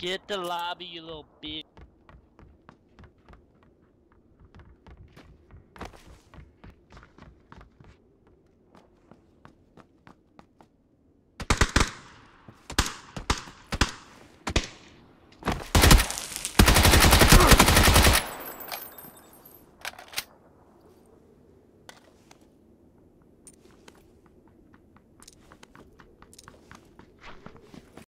Get the lobby, you little bitch.